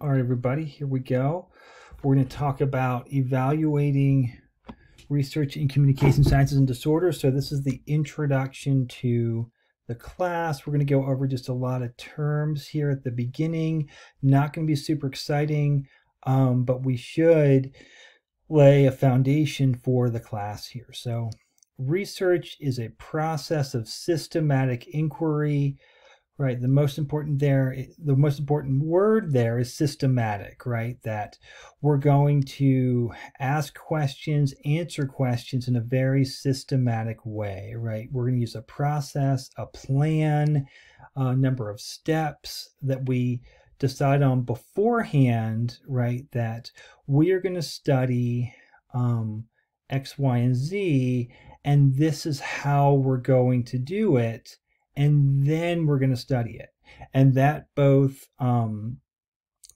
All right, everybody, here we go. We're going to talk about evaluating research in communication sciences and disorders. So this is the introduction to the class. We're going to go over just a lot of terms here at the beginning. Not going to be super exciting, um, but we should lay a foundation for the class here. So research is a process of systematic inquiry, Right. The most important there, the most important word there is systematic, right? That we're going to ask questions, answer questions in a very systematic way, right? We're going to use a process, a plan, a number of steps that we decide on beforehand, right? That we are going to study um, X, Y, and Z, and this is how we're going to do it and then we're going to study it. And that both um,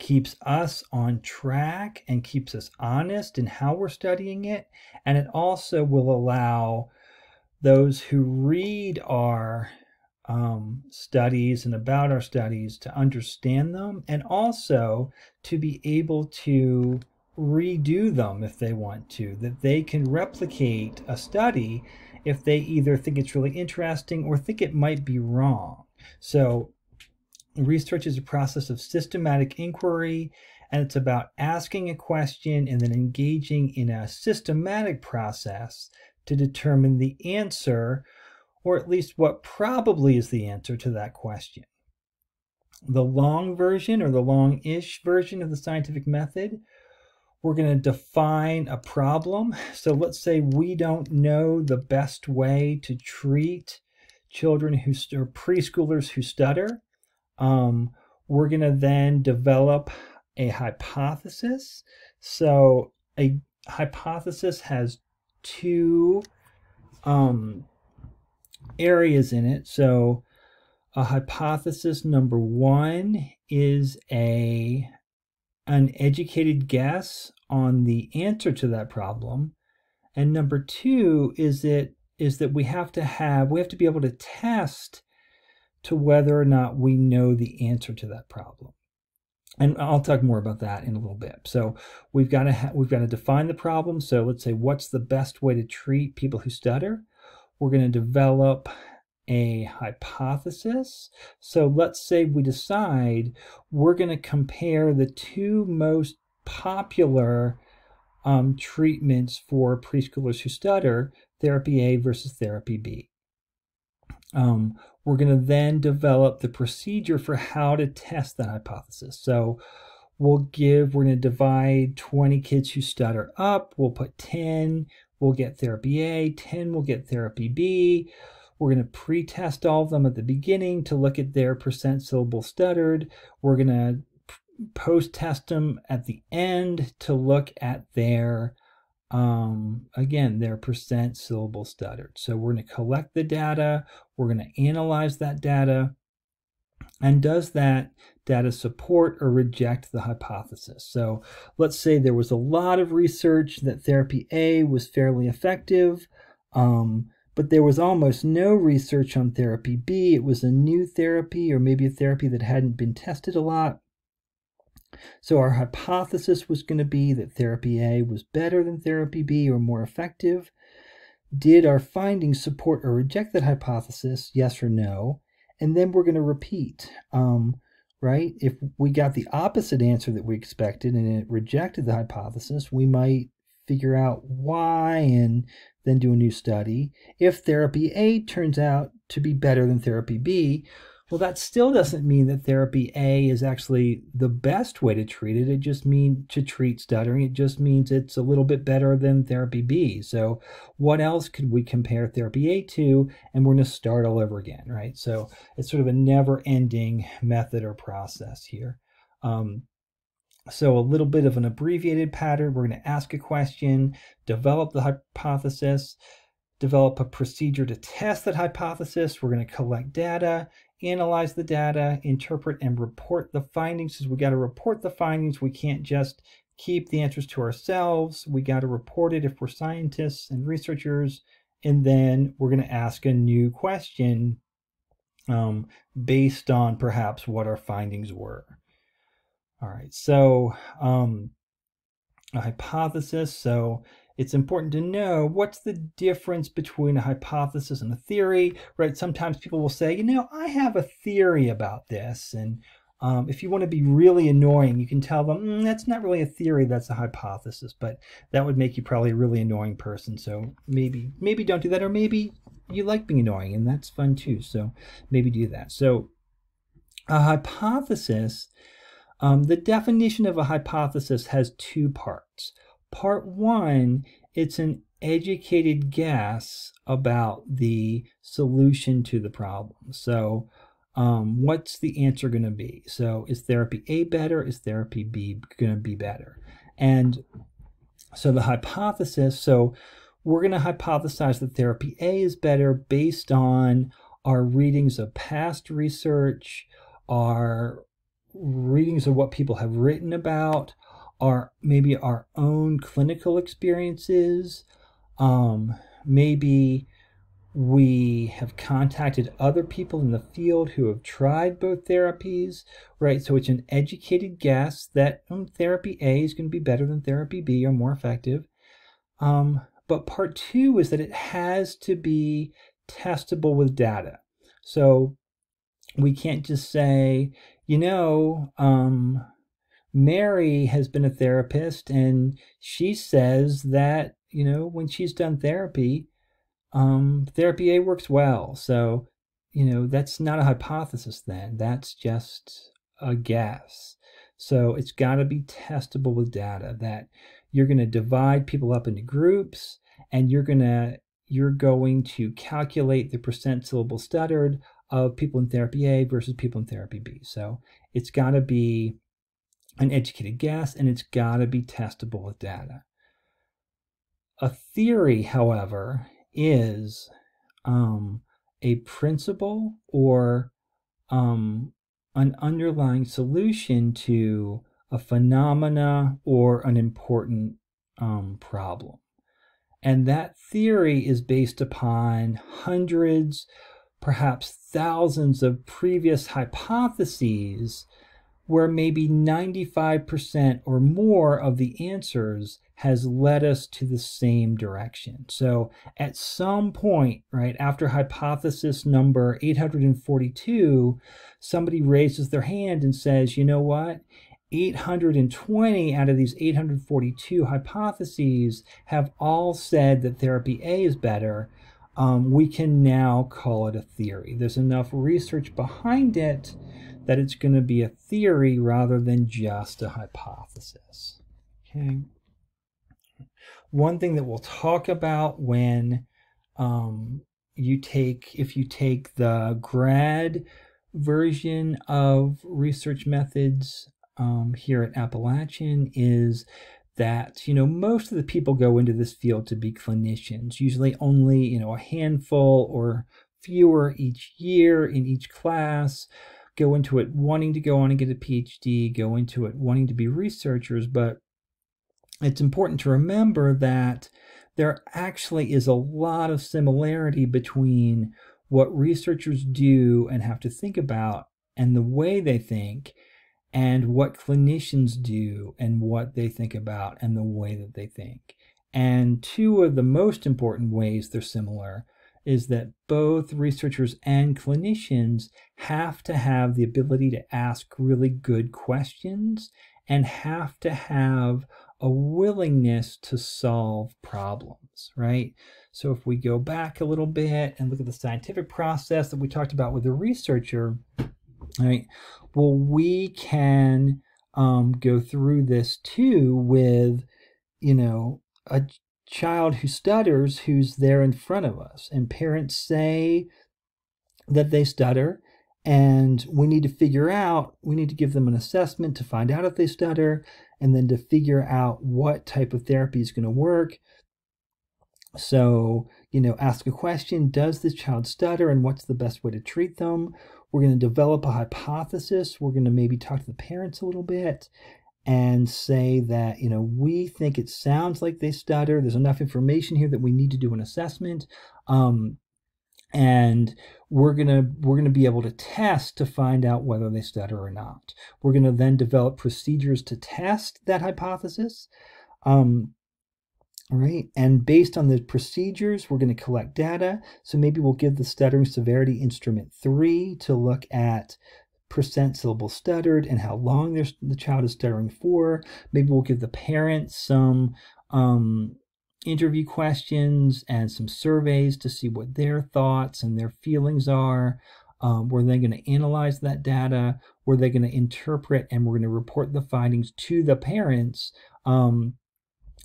keeps us on track and keeps us honest in how we're studying it. And it also will allow those who read our um, studies and about our studies to understand them and also to be able to redo them if they want to, that they can replicate a study if they either think it's really interesting or think it might be wrong. So research is a process of systematic inquiry and it's about asking a question and then engaging in a systematic process to determine the answer or at least what probably is the answer to that question. The long version or the long-ish version of the scientific method we're going to define a problem. So let's say we don't know the best way to treat children who are preschoolers who stutter. Um, we're going to then develop a hypothesis. So a hypothesis has two um, areas in it. So a hypothesis number one is a an educated guess on the answer to that problem. And number two is it is that we have to have we have to be able to test to whether or not we know the answer to that problem. And I'll talk more about that in a little bit. So we've got to we've got to define the problem. So let's say what's the best way to treat people who stutter. We're going to develop a hypothesis. So let's say we decide we're going to compare the two most popular um, treatments for preschoolers who stutter, therapy A versus therapy B. Um, we're going to then develop the procedure for how to test that hypothesis. So we'll give, we're going to divide 20 kids who stutter up, we'll put 10, we'll get therapy A, 10 will get therapy B we're going to pre-test all of them at the beginning to look at their percent syllable stuttered. We're going to post-test them at the end to look at their, um, again, their percent syllable stuttered. So we're going to collect the data. We're going to analyze that data. And does that data support or reject the hypothesis? So let's say there was a lot of research that therapy A was fairly effective. Um, but there was almost no research on therapy B. It was a new therapy or maybe a therapy that hadn't been tested a lot. So our hypothesis was going to be that therapy A was better than therapy B or more effective. Did our findings support or reject that hypothesis? Yes or no? And then we're going to repeat. Um, right? If we got the opposite answer that we expected and it rejected the hypothesis, we might figure out why and then do a new study. If therapy A turns out to be better than therapy B, well, that still doesn't mean that therapy A is actually the best way to treat it. It just means to treat stuttering. It just means it's a little bit better than therapy B. So, what else could we compare therapy A to? And we're going to start all over again, right? So, it's sort of a never ending method or process here. Um, so a little bit of an abbreviated pattern. We're going to ask a question, develop the hypothesis, develop a procedure to test that hypothesis. We're going to collect data, analyze the data, interpret and report the findings. Because we got to report the findings. We can't just keep the answers to ourselves. We got to report it if we're scientists and researchers. And then we're going to ask a new question um, based on perhaps what our findings were. All right, so um, a hypothesis. So it's important to know what's the difference between a hypothesis and a theory, right? Sometimes people will say, you know, I have a theory about this. And um, if you want to be really annoying, you can tell them, mm, that's not really a theory, that's a hypothesis. But that would make you probably a really annoying person. So maybe, maybe don't do that. Or maybe you like being annoying and that's fun too. So maybe do that. So a hypothesis um, the definition of a hypothesis has two parts. Part one, it's an educated guess about the solution to the problem. So, um, what's the answer going to be? So, is therapy A better? Is therapy B going to be better? And so, the hypothesis so, we're going to hypothesize that therapy A is better based on our readings of past research, our readings of what people have written about, our maybe our own clinical experiences. Um, maybe we have contacted other people in the field who have tried both therapies, right? So it's an educated guess that um, therapy A is going to be better than therapy B or more effective. Um, but part two is that it has to be testable with data. So we can't just say, you know, um, Mary has been a therapist and she says that, you know, when she's done therapy, um, therapy A works well. So, you know, that's not a hypothesis then. That's just a guess. So it's got to be testable with data that you're going to divide people up into groups and you're going to you're going to calculate the percent syllable stuttered of people in therapy A versus people in therapy B. So it's got to be an educated guess and it's got to be testable with data. A theory, however, is um, a principle or um, an underlying solution to a phenomena or an important um, problem. And that theory is based upon hundreds perhaps thousands of previous hypotheses where maybe 95% or more of the answers has led us to the same direction. So at some point, right, after hypothesis number 842, somebody raises their hand and says, you know what? 820 out of these 842 hypotheses have all said that therapy A is better um, we can now call it a theory. There's enough research behind it that it's going to be a theory rather than just a hypothesis. Okay. One thing that we'll talk about when um, you take, if you take the grad version of research methods um, here at Appalachian, is that you know most of the people go into this field to be clinicians usually only you know a handful or fewer each year in each class go into it wanting to go on and get a phd go into it wanting to be researchers but it's important to remember that there actually is a lot of similarity between what researchers do and have to think about and the way they think and what clinicians do and what they think about and the way that they think. And two of the most important ways they're similar is that both researchers and clinicians have to have the ability to ask really good questions and have to have a willingness to solve problems, right? So if we go back a little bit and look at the scientific process that we talked about with the researcher, all right. Well, we can um, go through this too with, you know, a child who stutters who's there in front of us. And parents say that they stutter, and we need to figure out, we need to give them an assessment to find out if they stutter, and then to figure out what type of therapy is going to work. So, you know, ask a question Does this child stutter, and what's the best way to treat them? We're going to develop a hypothesis. We're going to maybe talk to the parents a little bit and say that, you know, we think it sounds like they stutter. There's enough information here that we need to do an assessment. Um, and we're going to we're going to be able to test to find out whether they stutter or not. We're going to then develop procedures to test that hypothesis. Um, all right, and based on the procedures, we're going to collect data. So maybe we'll give the stuttering severity instrument three to look at percent syllable stuttered and how long the child is stuttering for. Maybe we'll give the parents some um, interview questions and some surveys to see what their thoughts and their feelings are. Um, we're then going to analyze that data. We're then going to interpret and we're going to report the findings to the parents um,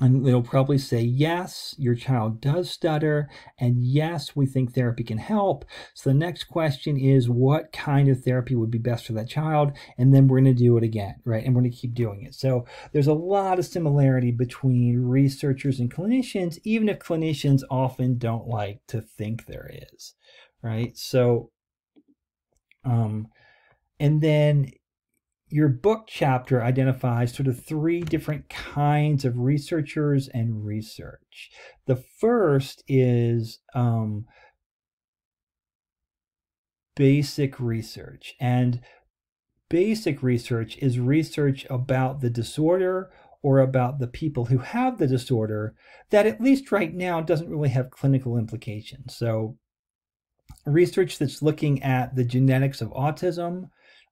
and they'll probably say, yes, your child does stutter, and yes, we think therapy can help. So the next question is, what kind of therapy would be best for that child? And then we're going to do it again, right? And we're going to keep doing it. So there's a lot of similarity between researchers and clinicians, even if clinicians often don't like to think there is, right? So, um, and then your book chapter identifies sort of three different kinds of researchers and research. The first is um, basic research, and basic research is research about the disorder or about the people who have the disorder that at least right now doesn't really have clinical implications. So research that's looking at the genetics of autism,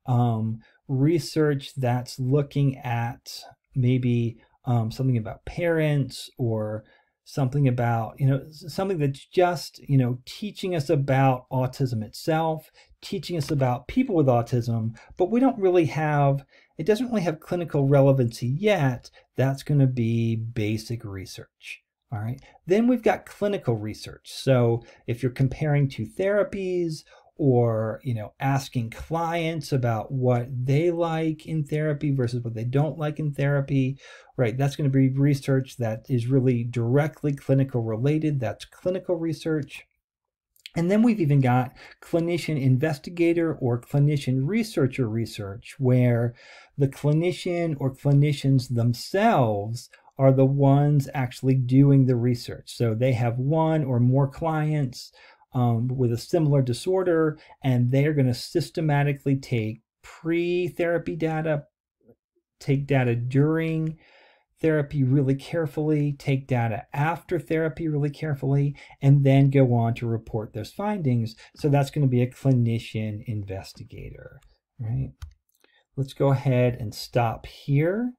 um, research that's looking at maybe um, something about parents or something about you know something that's just you know teaching us about autism itself teaching us about people with autism but we don't really have it doesn't really have clinical relevancy yet that's going to be basic research all right then we've got clinical research so if you're comparing two therapies or you know asking clients about what they like in therapy versus what they don't like in therapy right that's going to be research that is really directly clinical related that's clinical research and then we've even got clinician investigator or clinician researcher research, where the clinician or clinicians themselves are the ones actually doing the research. So they have one or more clients um, with a similar disorder, and they are going to systematically take pre therapy data, take data during therapy really carefully, take data after therapy really carefully, and then go on to report those findings. So that's going to be a clinician investigator, right? Let's go ahead and stop here.